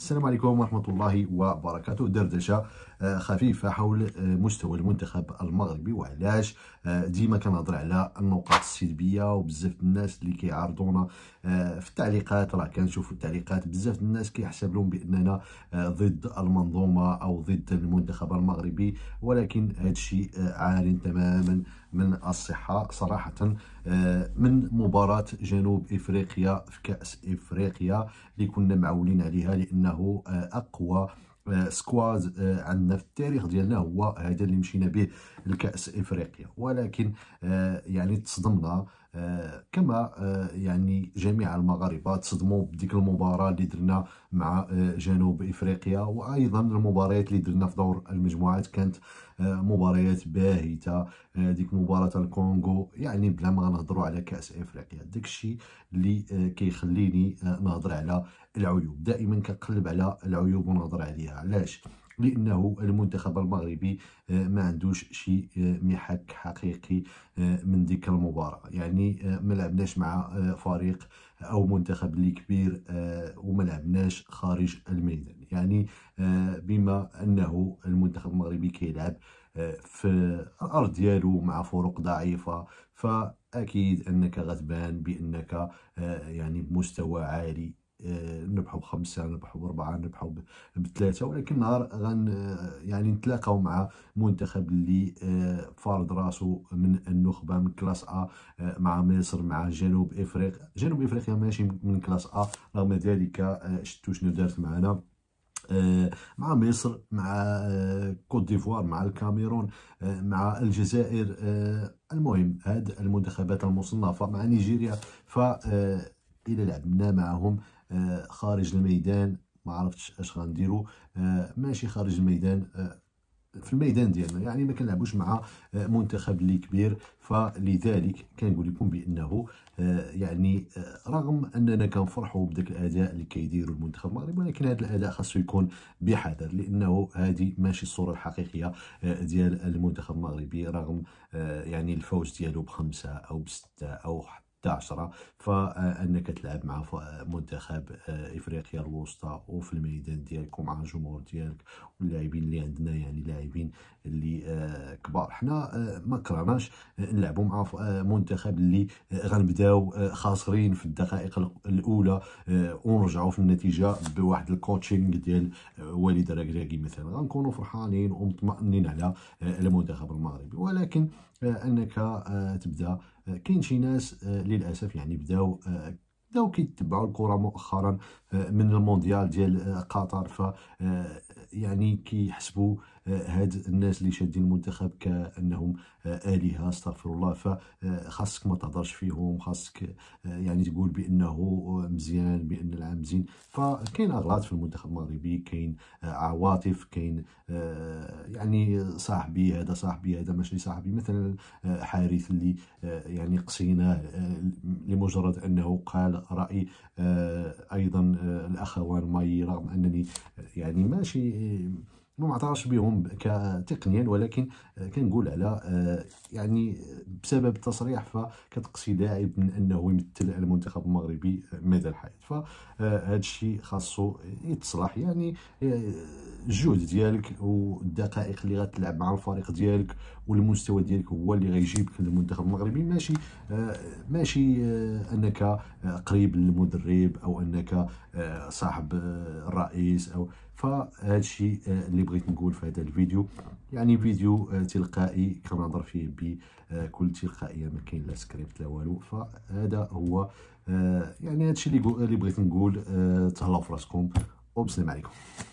السلام عليكم ورحمة الله وبركاته دردشة آه، خفيفة حول آه، مستوى المنتخب المغربي وعلاش آه، ديما كنهضر على النقاط السلبية وبزاف الناس اللي كيعارضونا في التعليقات راه كنشوفوا التعليقات بزاف الناس كيحسب لهم بأننا ضد المنظومة أو ضد المنتخب المغربي ولكن هذا الشيء عار تماما من الصحة صراحة من مباراة جنوب إفريقيا في كأس إفريقيا اللي كنا معولين عليها لأن انه آه، اقوى سكواد عندنا في التاريخ ديالنا هو هذا اللي مشينا به لكاس افريقيا ولكن آه، يعني تصدمنا آه، كما آه، يعني جميع المغاربه تصدموا بديك المباراه اللي درنا مع آه، جنوب افريقيا وايضا المباريات اللي درنا في دور المجموعات كانت مباريات باهته ديك مباراه الكونغو يعني بلا ما نهضروا على كاس افريقيا داكشي اللي كيخليني نهضر على العيوب دائما كنقلب على العيوب ونهضر عليها علاش لانه المنتخب المغربي آه، ما عندوش شي آه، محك حقيقي آه، من ديك المباراه يعني ما لعبناش مع فريق او منتخب اللي كبير وما لعبناش خارج الميدان يعني بما انه المنتخب المغربي كيلعب في الارض ديالو مع فرق ضعيفه فاكيد انك غتبان بانك يعني بمستوى عالي آه، نربحوا بخمسه نربحوا باربعه نربحوا بثلاثه ولكن نهار غن يعني نتلاقاو مع منتخب اللي آه، فارض راسو من النخبه من كلاس ا آه، مع مصر مع جنوب افريقيا جنوب افريقيا ماشي من كلاس ا رغم ذلك شتو شنو دارت معنا مع مصر مع كوت ديفوار مع الكاميرون مع الجزائر المهم هاد المنتخبات المصنفه مع نيجيريا ف الى لعبنا معهم آه، خارج الميدان ما عرفتش اش غنديرو آه، ماشي خارج الميدان آه، في الميدان ديالنا يعني ما كنلعبوش مع منتخب اللي كبير فلذلك كنقول لكم بانه يعني رغم اننا كنفرحوا بداك الاداء اللي كيديروا المنتخب المغربي ولكن هذا الاداء خاصو يكون بحذر لانه هذه ماشي الصوره الحقيقيه ديال المنتخب المغربي رغم يعني الفوز ديالو بخمسه او بسته او حتى حتى 10 فانك تلعب مع منتخب آه، افريقيا الوسطى وفي الميدان ديالك ومع الجمهور ديالك واللاعبين اللي عندنا يعني لاعبين اللي آه، كبار حنا آه، ما كرهناش نلعبوا مع منتخب اللي غنبداو خاسرين في الدقائق الاولى ونرجعوا في النتيجه بواحد الكوتشينغ ديال وليد راكراكي مثلا غنكونوا فرحانين ومطمئنين على المنتخب المغربي ولكن انك تبدا كاين شي ناس آه، للاسف يعني بداو آه، بداو كيتبعوا الكره مؤخرا آه، من المونديال ديال قطر ف يعني كيحسبوا آه، هاد الناس اللي شادين المنتخب كانهم آه، الهه استغفر الله فخاصك آه، ما تهضرش فيهم خاصك يعني تقول بانه مزيان بان العام زين فكاين اغلاط في المنتخب المغربي كاين عواطف كاين يعني صاحبي هذا صاحبي هذا ماشي صاحبي مثلا حارث اللي يعني قصيناه لمجرد انه قال راي ايضا الاخوان ماي رغم انني يعني ماشي ما معترفش بهم كتقنيا ولكن كنقول على آه، يعني بسبب التصريح فكتقصي لاعب من انه يمثل المنتخب المغربي مدى الحياه فهذا آه، الشيء خاصو يتصلح يعني آه، الجهد ديالك والدقائق اللي غتلعب مع الفريق ديالك والمستوى ديالك هو اللي غيجيبك للمنتخب المغربي ماشي ماشي انك قريب للمدرب او انك صاحب الرئيس او فهذا الشيء اللي بغيت نقول في هذا الفيديو يعني فيديو آه، تلقائي كنهضر فيه آه، بكل تلقائيه ما كاين لا سكريبت لا والو فهذا هو آه، يعني هذا الشيء اللي بغيت نقول تهلاو في راسكم وبسلام عليكم